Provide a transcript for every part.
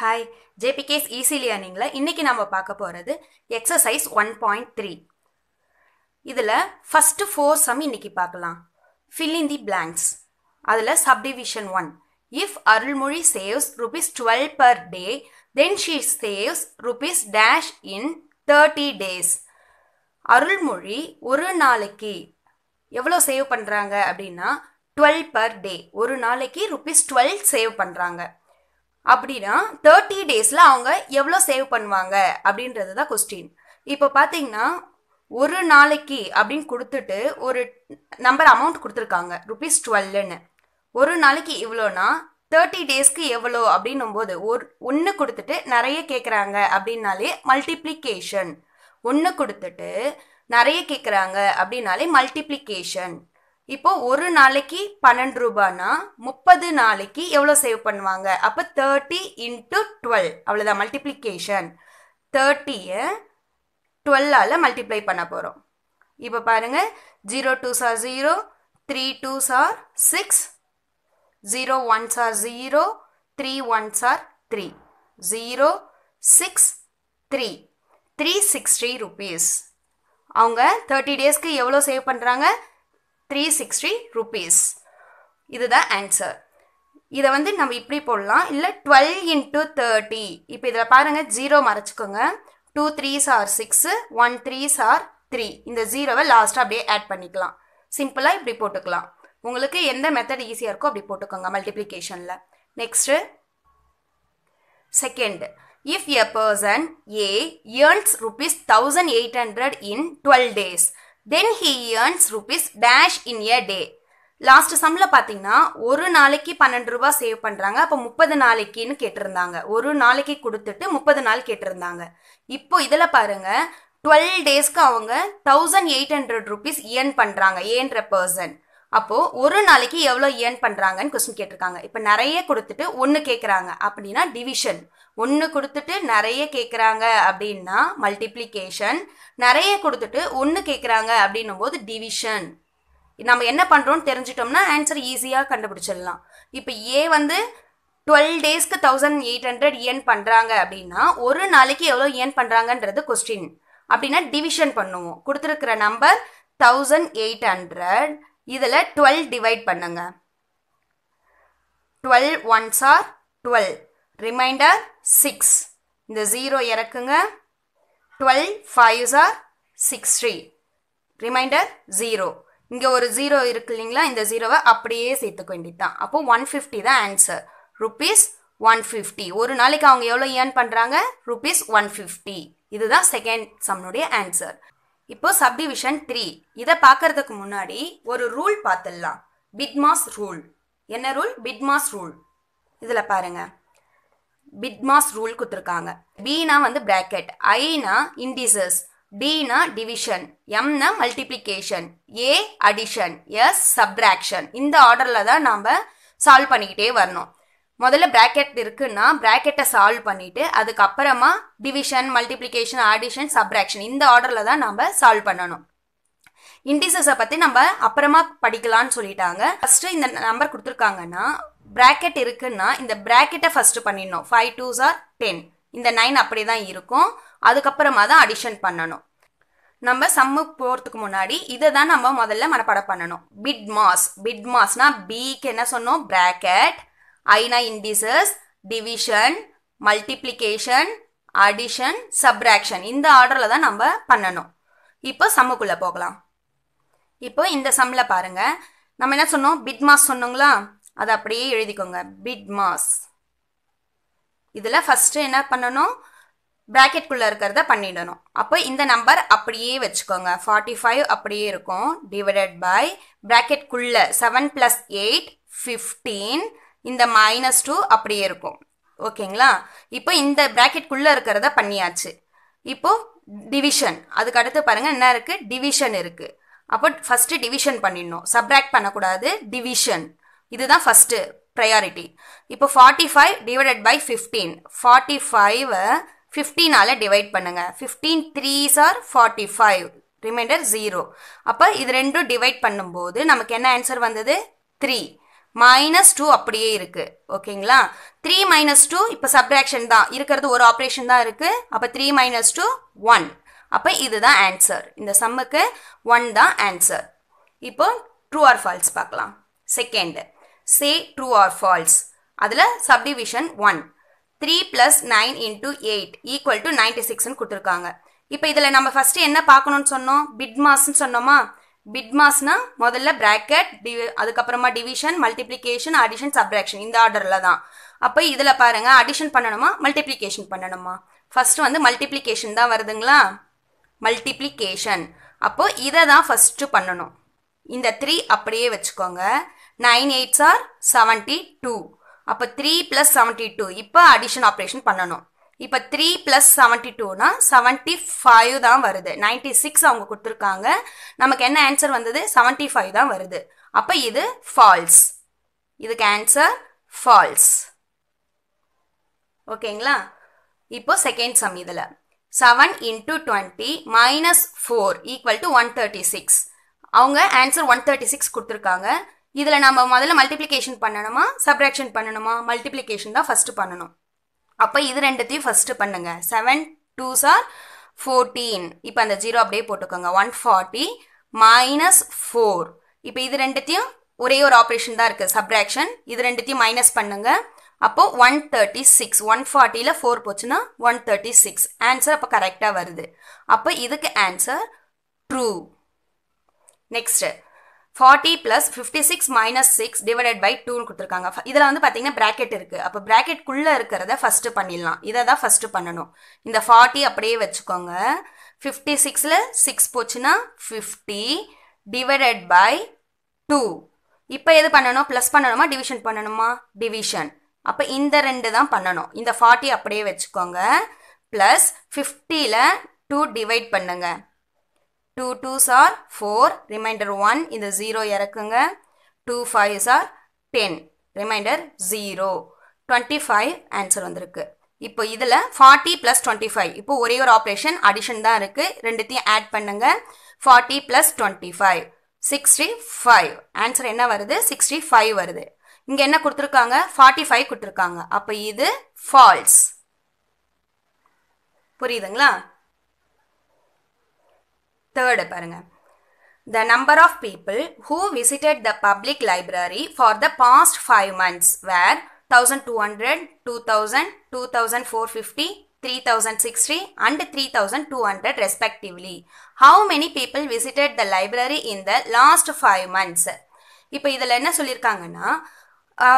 Hi ஜேபிகேஸ் easy ஏர்னிங்கில் இன்றைக்கி நம்ம பார்க்க போகிறது எக்ஸசைஸ் ஒன் பாயிண்ட் த்ரீ இதில் ஃபஸ்ட்டு ஃபோர் சம் இன்றைக்கி பார்க்கலாம் ஃபில் இன் தி பிளாங்க்ஸ் அதில் subdivision one if Arulmozhi saves rupees twelve per day then she saves rupees dash in thirty days Arulmozhi ஒரு நாளைக்கு எவ்வளோ சேவ் பண்ணுறாங்க அப்படின்னா டுவெல் பர் டே ஒரு நாளைக்கு ருபீஸ் டுவெல் சேவ் பண்ணுறாங்க அப்படின்னா தேர்ட்டி டேஸில் அவங்க எவ்வளோ சேவ் பண்ணுவாங்க அப்படின்றது தான் கொஸ்டின் இப்போ பார்த்தீங்கன்னா ஒரு நாளைக்கு அப்படின்னு கொடுத்துட்டு ஒரு நம்பர் அமௌண்ட் கொடுத்துருக்காங்க ருபீஸ் டுவெல்லுன்னு ஒரு நாளைக்கு இவ்வளோனா தேர்ட்டி டேஸ்க்கு எவ்வளோ அப்படின்னும் போது ஒரு ஒன்று கொடுத்துட்டு நிறைய கேட்குறாங்க அப்படின்னாலே மல்டிப்ளிகேஷன் ஒன்று கொடுத்துட்டு நிறைய கேட்குறாங்க அப்படின்னாலே மல்டிப்ளிகேஷன் இப்போ ஒரு நாளைக்கு பன்னெண்டு ரூபாய்னா முப்பது நாளைக்கு எவ்வளோ சேவ் பண்ணுவாங்க அப்போ தேர்ட்டி இன்ட்டு டுவெல் அவ்வளோதான் மல்டிப்ளிகேஷன் தேர்ட்டியை டுவெல்லால் மல்டிப்ளை பண்ண போகிறோம் இப்போ பாருங்கள் zero two are zero three two are six zero one are zero three one are three zero six three three sixty rupees அவங்க தேர்ட்டி டேஸ்க்கு எவ்வளோ சேவ் பண்ணுறாங்க த்ரீ சிக்ஸ்டி ருபீஸ் இதுதான் ஆன்சர் இதை வந்து நம்ம இப்படி போடலாம் இல்லை டுவெல் இன்ட்டு தேர்ட்டி இப்போ இதில் பாருங்கள் ஜீரோ மறைச்சிக்கோங்க two threes are six one threes are three இந்த ஜீரோவை லாஸ்ட்டாக அப்படியே ஆட் பண்ணிக்கலாம் சிம்பிளாக இப்படி போட்டுக்கலாம் உங்களுக்கு எந்த மெத்தட் ஈஸியாக இருக்கோ அப்படி போட்டுக்கோங்க மல்டிப்ளிகேஷனில் next second if a person A earns rupees thousand eight hundred in twelve days then he earns rupees dash in a day last சம்ல பார்த்தீங்கன்னா ஒரு நாளைக்கு பன்னெண்டு ரூபாய் சேவ் பண்ணுறாங்க அப்போ முப்பது நாளைக்குன்னு கேட்டிருந்தாங்க ஒரு நாளைக்கு கொடுத்துட்டு முப்பது நாள் கேட்டிருந்தாங்க இப்போ இதில் பாருங்க டுவெல் டேஸ்க்கு அவங்க thousand eight hundred rupees earn பண்ணுறாங்க ஏன்ற பர்சன் அப்போது ஒரு நாளைக்கு எவ்வளோ ஏர்ன் பண்ணுறாங்கன்னு கொஸ்டின் கேட்டிருக்காங்க இப்போ நிறைய கொடுத்துட்டு ஒன்று கேட்குறாங்க அப்படின்னா டிவிஷன் ஒன்று கொடுத்துட்டு நிறைய கேட்குறாங்க அப்படின்னா மல்டிப்ளிகேஷன் நிறைய கொடுத்துட்டு ஒன்று கேட்குறாங்க அப்படின்னும் போது டிவிஷன் நம்ம என்ன பண்ணுறோம்னு தெரிஞ்சிட்டோம்னா ஆன்சர் ஈஸியாக கண்டுபிடிச்சிடலாம் இப்போ ஏ வந்து டுவெல் டேஸ்க்கு தௌசண்ட் எயிட் ஹண்ட்ரட் ஏன் பண்ணுறாங்க அப்படின்னா ஒரு நாளைக்கு எவ்வளோ ஏன் பண்ணுறாங்கன்றது கொஸ்டின் அப்படின்னா டிவிஷன் பண்ணுவோம் கொடுத்துருக்கிற நம்பர் தௌசண்ட் எயிட் ஹண்ட்ரட் இதில் டுவெல் டிவைட் பண்ணுங்க twelve ones are twelve remainder six இந்த ஜீரோ இறக்குங்க twelve five are six three remainder zero இங்கே ஒரு ஜீரோ இருக்கு இல்லைங்களா இந்த ஜீரோவை அப்படியே சேர்த்துக்க வேண்டியது தான் அப்போது ஒன் ஃபிஃப்டி தான் ஆன்சர் ருபீஸ் ஒன் ஃபிஃப்டி ஒரு நாளைக்கு அவங்க எவ்வளோ ஏர்ன் பண்ணுறாங்க ருபீஸ் ஒன் ஃபிஃப்டி இதுதான் செகண்ட் சம்னுடைய ஆன்சர் இப்போ டிவிஷன் த்ரீ இதை பார்க்கறதுக்கு முன்னாடி ஒரு ரூல் பார்த்துடலாம் பிட்மாஸ் ரூல் என்ன ரூல் பிட்மாஸ் ரூல் இதில் பாருங்கள் பிட்மாஸ் ரூல் கொடுத்துருக்காங்க பினா வந்து பிராக்கெட் ஐனா இண்டிசஸ் டினா டிவிஷன் எம்னா multiplication A addition S subtraction இந்த ஆர்டரில் தான் நாம் சால்வ் பண்ணிக்கிட்டே வரணும் முதல்ல ப்ராக்கெட் இருக்குன்னா ப்ராக்கெட்டை சால்வ் பண்ணிவிட்டு அதுக்கப்புறமா டிவிஷன் மல்டிப்ளிகேஷன் ஆடிஷன் சப்ராக்ஷன் இந்த ஆர்டரில் தான் நாம் சால்வ் பண்ணணும் இண்டிசஸை பற்றி நம்ம அப்புறமா படிக்கலான்னு சொல்லிட்டாங்க ஃபஸ்ட்டு இந்த நம்பர் கொடுத்துருக்காங்கன்னா ப்ராக்கெட் இருக்குன்னா இந்த ப்ராக்கெட்டை ஃபஸ்ட்டு பண்ணிடணும் ஃபைவ் டூஸ் ஆர் டென் இந்த நைன் அப்படி தான் இருக்கும் அதுக்கப்புறமா தான் அடிஷன் பண்ணணும் நம்ம சம்மு போகிறதுக்கு முன்னாடி இதை தான் நம்ம முதல்ல மனப்பாடம் பண்ணணும் பிட் மாஸ் பிட் மாஸ்னா பிக்கு என்ன சொன்னோம் ப்ராக்கெட் ஐனா indices division multiplication addition subtraction இந்த ஆர்டரில் தான் நம்ம பண்ணணும் இப்போ சம்முக்குள்ளே போகலாம் இப்போ இந்த சம்மில் பாருங்கள் நம்ம என்ன சொன்னோம் பிட் மாஸ் சொன்னோங்களா அதை அப்படியே எழுதிக்கோங்க பிட் மாஸ் இதில் ஃபஸ்ட்டு என்ன பண்ணணும் ப்ராக்கெட்குள்ளே இருக்கிறத பண்ணிடணும் அப்போ இந்த நம்பர் அப்படியே வச்சுக்கோங்க ஃபார்ட்டி ஃபைவ் அப்படியே இருக்கும் டிவைடட் பை ப்ராக்கெட்குள்ளே செவன் ப்ளஸ் எயிட் ஃபிஃப்டீன் இந்த மைனஸ் டூ அப்படியே இருக்கும் ஓகேங்களா இப்போ இந்த ப்ராக்கெட்குள்ளே இருக்கிறத பண்ணியாச்சு இப்போது டிவிஷன் அதுக்கு அடுத்து பாருங்கள் என்ன இருக்குது டிவிஷன் இருக்குது அப்போ ஃபஸ்ட்டு டிவிஷன் பண்ணிடணும் சப்ராக்ட் பண்ணக்கூடாது டிவிஷன் இதுதான் ஃபஸ்ட்டு ப்ரையாரிட்டி இப்போ forty five divided by fifteen forty ஃபைவை ஃபிஃப்டீனால் டிவைட் பண்ணுங்கள் fifteen threes are forty five remainder zero அப்போ இது ரெண்டும் டிவைட் பண்ணும்போது நமக்கு என்ன ஆன்சர் வந்தது த்ரீ மைனஸ் டூ அப்படியே இருக்குது ஓகேங்களா த்ரீ மைனஸ் டூ இப்போ சப்ராக்ஷன் தான் இருக்கிறது ஒரு ஆப்ரேஷன் தான் இருக்குது அப்போ த்ரீ மைனஸ் டூ ஒன் அப்போ இதுதான் ஆன்சர் இந்த சம்முக்கு ஒன் தான் ஆன்சர் இப்போ ட்ரூ ஆர் ஃபால்ஸ் பார்க்கலாம் second say true or false அதில் subdivision one three plus nine into eight equal to ninety சிக்ஸ்னு கொடுத்துருக்காங்க இப்போ இதில் நம்ம ஃபஸ்ட்டு என்ன பார்க்கணும்னு சொன்னோம் பிட் மாஸ்ன்னு சொன்னோமா பிட் மாஸ்னால் முதல்ல ப்ராக்கெட் டிவி அதுக்கப்புறமா டிவிஷன் மல்டிப்ளிகேஷன் அடிஷன் சப்ராக்ஷன் இந்த ஆர்டரில் தான் அப்போ இதில் பாருங்கள் அடிஷன் பண்ணணுமா மல்டிப்ளிகேஷன் பண்ணணுமா ஃபஸ்ட்டு வந்து மல்டிப்ளிகேஷன் தான் வருதுங்களா மல்டிப்ளிகேஷன் அப்போது இதை தான் ஃபஸ்ட்டு பண்ணணும் இந்த த்ரீ அப்படியே வச்சுக்கோங்க nine eights are seventy two அப்போ த்ரீ ப்ளஸ் செவன்ட்டி டூ இப்போ அடிஷன் ஆப்ரேஷன் பண்ணணும் இப்போ த்ரீ ப்ளஸ் செவன்ட்டி டூனா செவன்ட்டி ஃபைவ் தான் வருது நைன்டி சிக்ஸ் அவங்க கொடுத்துருக்காங்க நமக்கு என்ன ஆன்சர் வந்தது செவன்ட்டி ஃபைவ் தான் வருது அப்போ இது ஃபால்ஸ் இதுக்கு ஆன்சர் ஃபால்ஸ் ஓகேங்களா இப்போ செகண்ட் சம் இதில் seven into twenty minus four equal to one thirty six அவங்க ஆன்சர் ஒன் தேர்ட்டி சிக்ஸ் கொடுத்துருக்காங்க இதில் நம்ம முதல்ல மல்டிப்ளிகேஷன் பண்ணணுமா சப்ராக்ஷன் பண்ணணுமா மல்டிப்ளிகேஷன் தான் ஃபஸ்ட்டு பண்ணணும் அப்போ இது ரெண்டுத்தையும் ஃபஸ்ட்டு பண்ணுங்கள் செவன் டூ சார் ஃபோர்டீன் இப்போ அந்த ஜீரோ அப்படியே போட்டுக்கோங்க ஒன் ஃபார்ட்டி மைனஸ் ஃபோர் இப்போ இது ரெண்டுத்தையும் ஒரே ஒரு ஆப்ரேஷன் தான் இருக்குது சப்ராக்ஷன் இது ரெண்டுத்தையும் மைனஸ் பண்ணுங்கள் அப்போது ஒன் தேர்ட்டி சிக்ஸ் ஒன் ஃபார்ட்டியில் ஃபோர் போச்சுன்னா ஒன் தேர்ட்டி சிக்ஸ் ஆன்சர் அப்போ கரெக்டாக வருது அப்போ இதுக்கு answer true next forty plus fifty six minus six divided by டூன்னு கொடுத்துருக்காங்க இதில் வந்து பார்த்தீங்கன்னா ப்ராக்கெட் இருக்குது அப்போ ப்ராக்கெட்குள்ளே இருக்கிறத ஃபஸ்ட்டு பண்ணிடலாம் இதை தான் ஃபஸ்ட்டு பண்ணணும் இந்த ஃபார்ட்டி அப்படியே வச்சுக்கோங்க ஃபிஃப்டி சிக்ஸில் சிக்ஸ் போச்சுன்னா ஃபிஃப்டி டிவைடட் பை டூ இப்போ எது பண்ணணும் ப்ளஸ் பண்ணணுமா டிவிஷன் பண்ணணுமா டிவிஷன் அப்போ இந்த ரெண்டு தான் பண்ணணும் இந்த ஃபார்ட்டி அப்படியே வச்சுக்கோங்க ப்ளஸ் ஃபிஃப்டியில் டூ டிவைட் பண்ணுங்கள் two twos are four remainder one இந்த ஜீரோ இறக்குங்க two fives are ten remainder zero twenty five answer வந்திருக்கு இப்போ இதில் ஃபார்ட்டி ப்ளஸ் டுவெண்ட்டி ஃபைவ் இப்போ ஒரே ஒரு ஆப்ரேஷன் அடிஷன் தான் இருக்குது ரெண்டுத்தையும் ஆட் பண்ணுங்க forty plus twenty five sixty five answer என்ன வருது சிக்ஸ்டி ஃபைவ் வருது இங்கே என்ன கொடுத்துருக்காங்க ஃபார்ட்டி ஃபைவ் கொடுத்துருக்காங்க அப்போ இது ஃபால்ஸ் புரியுதுங்களா தேர்டு பாருங்க the number of people who visited the public library for the past five months were thousand two hundred two thousand two thousand four fifty three thousand sixty and three thousand two hundred respectively how many people visited the library in the last five months இப்போ இதில் என்ன சொல்லியிருக்காங்கன்னா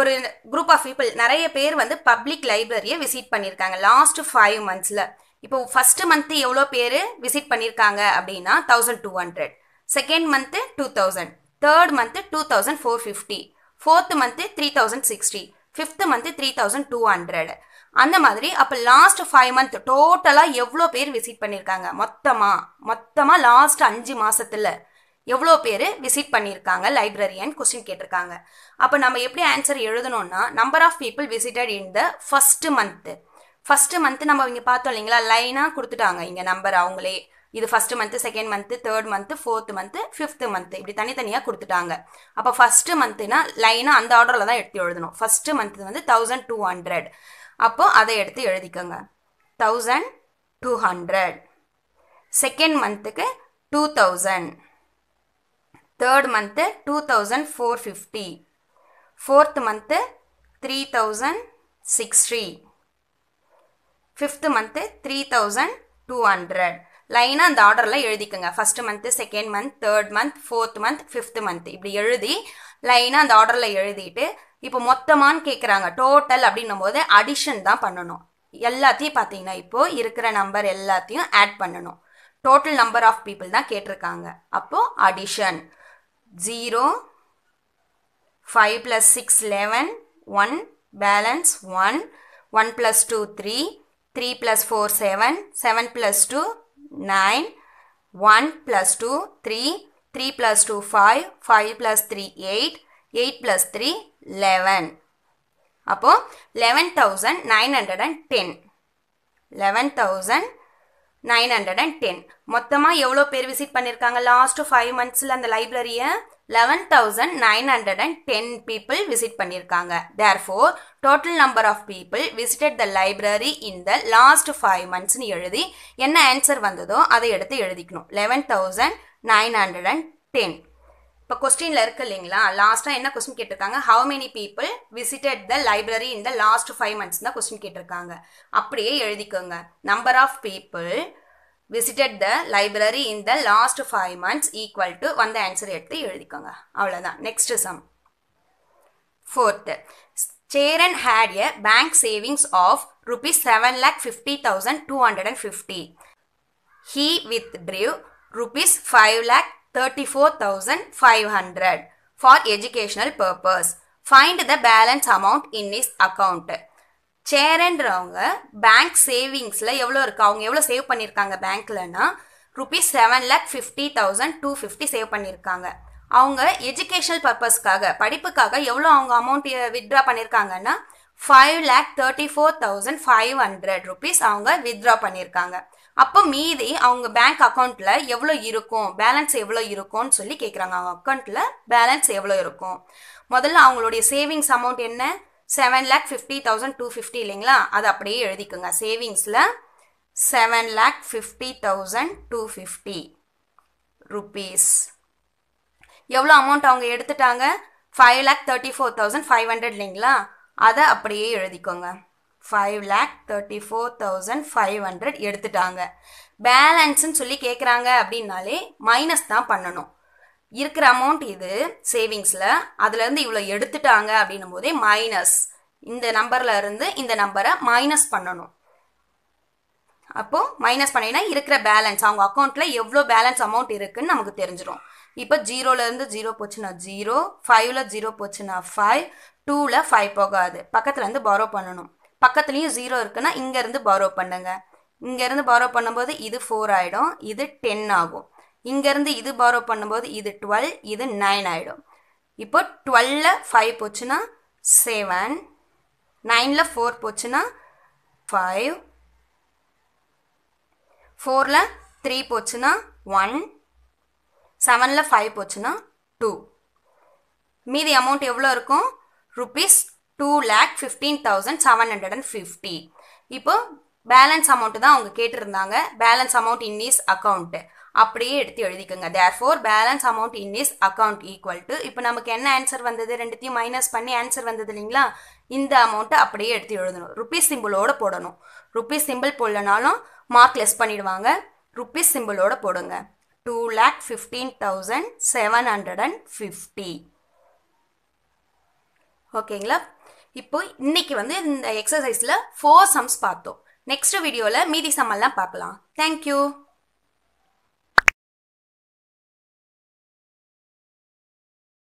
ஒரு group of people நிறைய பேர் வந்து public லைப்ரரியை visit பண்ணியிருக்காங்க லாஸ்ட் ஃபைவ் மந்த்ஸில் இப்போ ஃபர்ஸ்ட் மந்த்து எவ்வளோ பேர் விசிட் பண்ணியிருக்காங்க அப்படின்னா thousand two hundred second month two thousand third month two thousand four fifty fourth month three thousand sixty fifth month three thousand two hundred அந்த மாதிரி அப்போ லாஸ்ட் ஃபைவ் மந்த் டோட்டலாக எவ்வளோ பேர் விசிட் பண்ணியிருக்காங்க மொத்தமாக மொத்தமாக லாஸ்ட் அஞ்சு மாதத்தில் எவ்வளோ பேர் விசிட் பண்ணியிருக்காங்க லைப்ரரியன் கொஸ்டின் கேட்டிருக்காங்க அப்போ நம்ம எப்படி ஆன்சர் எழுதணும்னா number of people visited in the first month first month நம்ம இங்கே பார்த்தோம் இல்லைங்களா லைனாக கொடுத்துட்டாங்க இங்கே நம்பர் அவங்களே இது first month second month third month fourth month fifth month இப்படி தனித்தனியாக கொடுத்துட்டாங்க அப்போ ஃபர்ஸ்ட் மந்த்னா லைனாக அந்த ஆர்டரில் தான் எடுத்து எழுதணும் ஃபர்ஸ்ட் மந்த் வந்து தௌசண்ட் டூ ஹண்ட்ரட் அப்போ அதை எடுத்து எழுதிக்கோங்க தௌசண்ட் டூ ஹண்ட்ரட் செகண்ட் மந்த்துக்கு two thousand third month two thousand four fifty fourth month three thousand sixty fifth month three thousand two hundred லைனாக அந்த ஆர்டரில் எழுதிக்கோங்க first month second month third month fourth month fifth month இப்படி எழுதி லைனாக அந்த ஆர்டரில் எழுதிட்டு இப்போ மொத்தமானு கேட்குறாங்க டோட்டல் அப்படின்னும் போது அடிஷன் தான் பண்ணணும் எல்லாத்தையும் பார்த்தீங்கன்னா இப்போது இருக்கிற நம்பர் எல்லாத்தையும் ஆட் பண்ணணும் டோட்டல் நம்பர் ஆஃப் பீப்புள் தான் கேட்டிருக்காங்க அப்போது addition zero five plus six eleven one balance one one plus two three three plus four seven seven plus two nine one plus two three three plus two five five plus three eight eight plus three eleven அப்போது eleven thousand nine hundred and ten eleven thousand nine hundred and ten மொத்தமாக எவ்வளோ பேர் visit பண்ணியிருக்காங்க last five மந்த்ஸில் அந்த லைப்ரரியை eleven thousand nine hundred and ten people visit பண்ணியிருக்காங்க therefore total number of people visited the library in the last five மந்த்ஸ்னு எழுதி என்ன ஆன்சர் வந்ததோ அதை எடுத்து எழுதிக்கணும் eleven thousand nine hundred and ten இப்போ கொஸ்டின்ல இருக்கு இல்லைங்களா லாஸ்ட்டாக என்ன கொஸ்டின் கேட்டிருக்காங்க how many people visited the library in the last five months தான் கொஸ்டின் கேட்டிருக்காங்க அப்படியே எழுதிக்கோங்க number of people visited the library in the last five months equal to வந்த ஆன்சர் எடுத்து எழுதிக்கோங்க அவ்வளோதான் next sum fourth Cheran had a bank savings of rupees seven lakh fifty thousand two hundred and fifty he withdrew rupees five lakh 34500 for educational purpose. Find the balance amount in his account. சேரன்றவங்க bank சேவிங்ஸில் எவ்வளோ இருக்கா அவங்க எவ்வளோ save பண்ணியிருக்காங்க பேங்க்லன்னா rupees seven lakh fifty thousand two fifty save பண்ணியிருக்காங்க அவங்க எஜுகேஷனல் பர்பஸ்க்காக படிப்புக்காக எவ்வளோ அவங்க அமௌண்ட் வித்ட்ரா பண்ணியிருக்காங்கன்னா five lakh thirty four thousand five hundred rupees அவங்க வித்ட்ரா பண்ணியிருக்காங்க அப்போ மீதி அவங்க பேங்க் அக்கௌண்ட்டில் எவ்வளோ இருக்கும் பேலன்ஸ் எவ்வளோ இருக்கும்னு சொல்லி கேட்குறாங்க அவங்க அக்கௌண்ட்டில் பேலன்ஸ் எவ்வளோ இருக்கும் முதல்ல அவங்களுடைய சேவிங்ஸ் அமௌண்ட் என்ன seven lakh fifty thousand two fifty இல்லைங்களா அது அப்படியே எழுதிக்கோங்க சேவிங்ஸில் seven lakh fifty thousand two fifty rupees எவ்வளோ அமௌண்ட் அவங்க எடுத்துட்டாங்க five lakh thirty four thousand five hundred இல்லைங்களா அதை அப்படியே எழுதிக்கோங்க five lakh thirty four thousand five hundred எடுத்துட்டாங்க பேலன்ஸ்ன்னு சொல்லி கேட்குறாங்க அப்படின்னாலே மைனஸ் தான் பண்ணணும் இருக்கிற அமௌண்ட் இது சேவிங்ஸில் அதுலேருந்து இவ்வளோ எடுத்துட்டாங்க அப்படின்னும் போதே மைனஸ் இந்த நம்பரில் இருந்து இந்த நம்பரை மைனஸ் பண்ணணும் அப்போது மைனஸ் பண்ணினா இருக்கிற பேலன்ஸ் அவங்க அக்கௌண்ட்டில் எவ்வளோ பேலன்ஸ் அமௌண்ட் இருக்குன்னு நமக்கு தெரிஞ்சிடும் இப்போ ஜீரோலேருந்து ஜீரோ போச்சுன்னா ஜீரோ ஃபைவ்ல ஜீரோ போச்சுன்னா ஃபைவ் டூவில் ஃபைவ் போகாது பக்கத்துலேருந்து பரோ பண்ணணும் பக்கத்துலேயும் ஜீரோ இருக்குன்னா இங்கேருந்து பாரோ பண்ணுங்க இங்கேருந்து பாரோ பண்ணும்போது இது ஃபோர் ஆகிடும் இது டென் ஆகும் இங்கேருந்து இது பாரோ பண்ணும்போது இது டுவெல் இது நைன் ஆகிடும் இப்போ டுவெல்ல ஃபைவ் போச்சுன்னா செவன் நைனில் ஃபோர் போச்சுன்னா ஃபைவ் ஃபோரில் த்ரீ போச்சுன்னா ஒன் செவனில் ஃபைவ் போச்சுன்னா டூ மீதி அமௌண்ட் எவ்வளோ இருக்கும் rupees two lakh fifteen thousand seven hundred and fifty இப்போ பேலன்ஸ் அமௌண்ட் தான் அவங்க கேட்டிருந்தாங்க balance amount in his account அப்படியே எடுத்து எழுதிக்கோங்க therefore balance amount in his account equal to இப்போ நமக்கு என்ன ஆன்சர் வந்தது ரெண்டுத்தையும் மைனஸ் பண்ணி ஆன்சர் வந்தது இல்லைங்களா இந்த அமௌண்ட்டை அப்படியே எடுத்து எழுதணும் ருப்பீஸ் சிம்பிளோட போடணும் ருப்பீஸ் சிம்பிள் போடலனாலும் மார்க் லெஸ் பண்ணிடுவாங்க ருப்பீஸ் சிம்பிளோட போடுங்க two lakh fifteen thousand seven hundred and fifty ஓகேங்களா இப்போ இன்னைக்கு வந்து இந்த எக்ஸசைஸில் ஃபோர் சம்ஸ் பார்த்தோம் நெக்ஸ்ட் வீடியோவில் மீதி சம்மெல்லாம் பார்க்கலாம் தேங்க்யூ